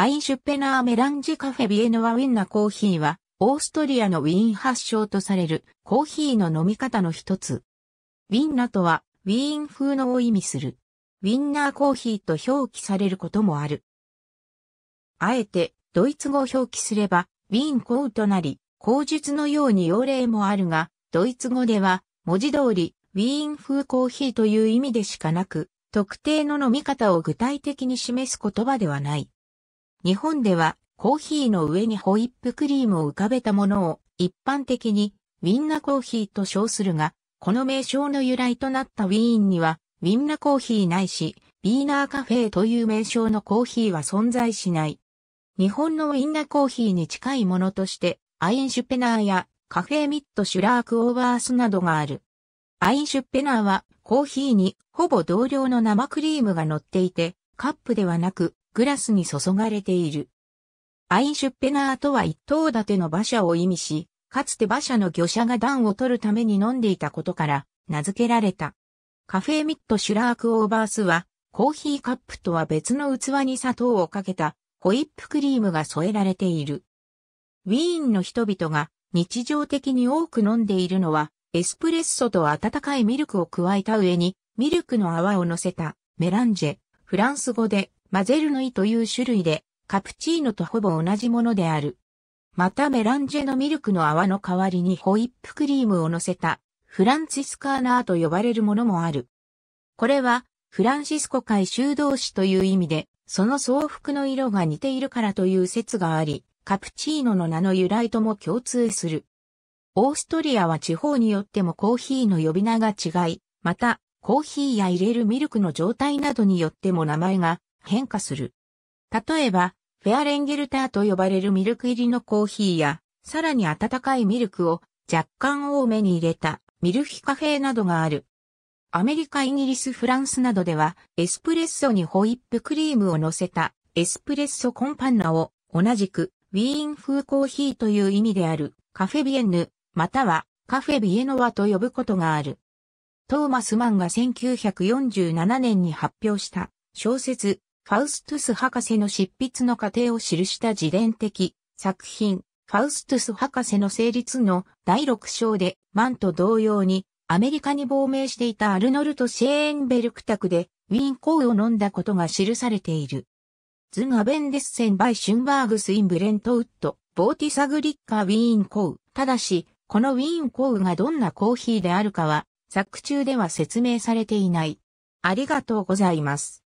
アインシュッペナーメランジカフェビエノワウィンナコーヒーは、オーストリアのウィーン発祥とされるコーヒーの飲み方の一つ。ウィンナとは、ウィーン風のを意味する。ウィンナーコーヒーと表記されることもある。あえて、ドイツ語を表記すれば、ウィーンコウとなり、口述のように用例もあるが、ドイツ語では、文字通り、ウィーン風コーヒーという意味でしかなく、特定の飲み方を具体的に示す言葉ではない。日本ではコーヒーの上にホイップクリームを浮かべたものを一般的にウィンナコーヒーと称するが、この名称の由来となったウィーンにはウィンナコーヒーないし、ビーナーカフェという名称のコーヒーは存在しない。日本のウィンナコーヒーに近いものとして、アインシュペナーやカフェミットシュラークオーバースなどがある。アインシュペナーはコーヒーにほぼ同量の生クリームが乗っていて、カップではなくグラスに注がれている。アインシュッペナーとは一等立ての馬車を意味し、かつて馬車の魚車が暖を取るために飲んでいたことから名付けられた。カフェミットシュラークオーバースは、コーヒーカップとは別の器に砂糖をかけたホイップクリームが添えられている。ウィーンの人々が日常的に多く飲んでいるのは、エスプレッソと温かいミルクを加えた上に、ミルクの泡を乗せたメランジェ、フランス語でマゼルのイという種類で、カプチーノとほぼ同じものである。またメランジェのミルクの泡の代わりにホイップクリームを乗せた、フランチスカーナーと呼ばれるものもある。これは、フランシスコ海修道士という意味で、その装服の色が似ているからという説があり、カプチーノの名の由来とも共通する。オーストリアは地方によってもコーヒーの呼び名が違い、また、コーヒーや入れるミルクの状態などによっても名前が変化する。例えば、フェアレンゲルターと呼ばれるミルク入りのコーヒーや、さらに温かいミルクを若干多めに入れたミルフィカフェなどがある。アメリカ、イギリス、フランスなどでは、エスプレッソにホイップクリームを乗せたエスプレッソコンパンナを同じくウィーン風コーヒーという意味であるカフェビエンヌ、またはカフェビエノワと呼ぶことがある。トーマス・マンが1947年に発表した小説ファウストゥス博士の執筆の過程を記した自伝的作品、ファウストゥス博士の成立の第6章で、マンと同様に、アメリカに亡命していたアルノルト・シェーンベルク宅で、ウィーンコウを飲んだことが記されている。ズンアベンデッセンバイ・シュンバーグス・イン・ブレントウッド、ボーティサグリッカ・ウィーンコウ。ただし、このウィーンコウがどんなコーヒーであるかは、作中では説明されていない。ありがとうございます。